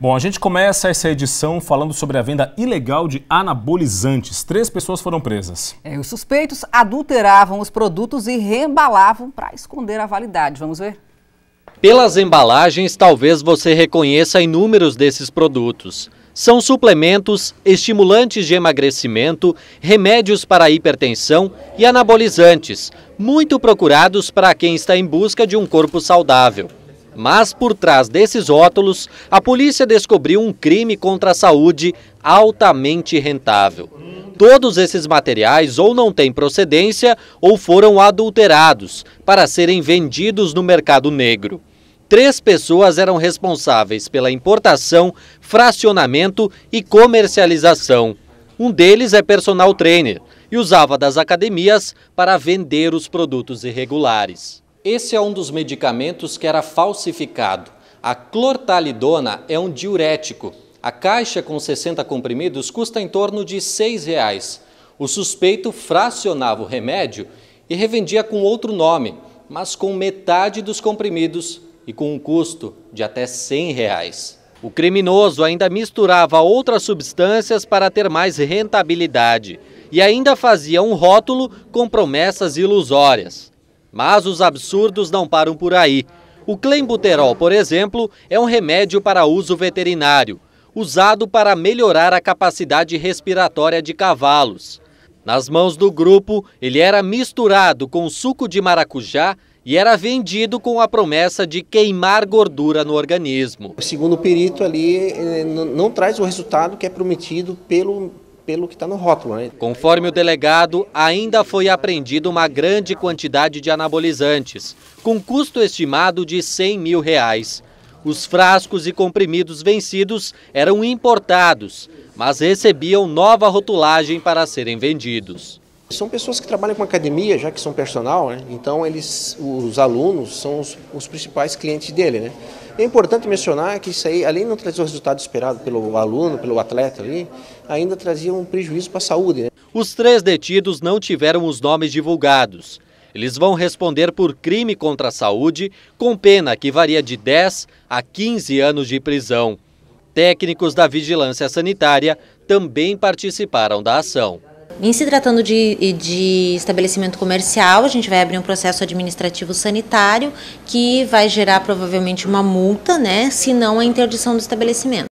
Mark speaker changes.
Speaker 1: Bom, a gente começa essa edição falando sobre a venda ilegal de anabolizantes. Três pessoas foram presas. É, os suspeitos adulteravam os produtos e reembalavam para esconder a validade. Vamos ver? Pelas embalagens, talvez você reconheça inúmeros desses produtos. São suplementos, estimulantes de emagrecimento, remédios para hipertensão e anabolizantes, muito procurados para quem está em busca de um corpo saudável. Mas por trás desses rótulos, a polícia descobriu um crime contra a saúde altamente rentável. Todos esses materiais ou não têm procedência ou foram adulterados para serem vendidos no mercado negro. Três pessoas eram responsáveis pela importação, fracionamento e comercialização. Um deles é personal trainer e usava das academias para vender os produtos irregulares. Esse é um dos medicamentos que era falsificado. A clortalidona é um diurético. A caixa com 60 comprimidos custa em torno de R$ 6,00. O suspeito fracionava o remédio e revendia com outro nome, mas com metade dos comprimidos e com um custo de até R$ Reais. O criminoso ainda misturava outras substâncias para ter mais rentabilidade e ainda fazia um rótulo com promessas ilusórias. Mas os absurdos não param por aí. O clenbuterol, por exemplo, é um remédio para uso veterinário, usado para melhorar a capacidade respiratória de cavalos. Nas mãos do grupo, ele era misturado com suco de maracujá e era vendido com a promessa de queimar gordura no organismo.
Speaker 2: Segundo o perito ali, eh, não traz o resultado que é prometido pelo, pelo que está no rótulo. Né?
Speaker 1: Conforme o delegado, ainda foi apreendida uma grande quantidade de anabolizantes, com custo estimado de 100 mil reais. Os frascos e comprimidos vencidos eram importados, mas recebiam nova rotulagem para serem vendidos.
Speaker 2: São pessoas que trabalham com academia, já que são personal, né? então eles, os alunos são os, os principais clientes dele. Né? É importante mencionar que isso aí, além de não trazer o resultado esperado pelo aluno, pelo atleta ali, ainda trazia um prejuízo para a saúde. Né?
Speaker 1: Os três detidos não tiveram os nomes divulgados. Eles vão responder por crime contra a saúde, com pena que varia de 10 a 15 anos de prisão. Técnicos da Vigilância Sanitária também participaram da ação. Em se tratando de, de estabelecimento comercial, a gente vai abrir um processo administrativo sanitário que vai gerar provavelmente uma multa, né, se não a interdição do estabelecimento.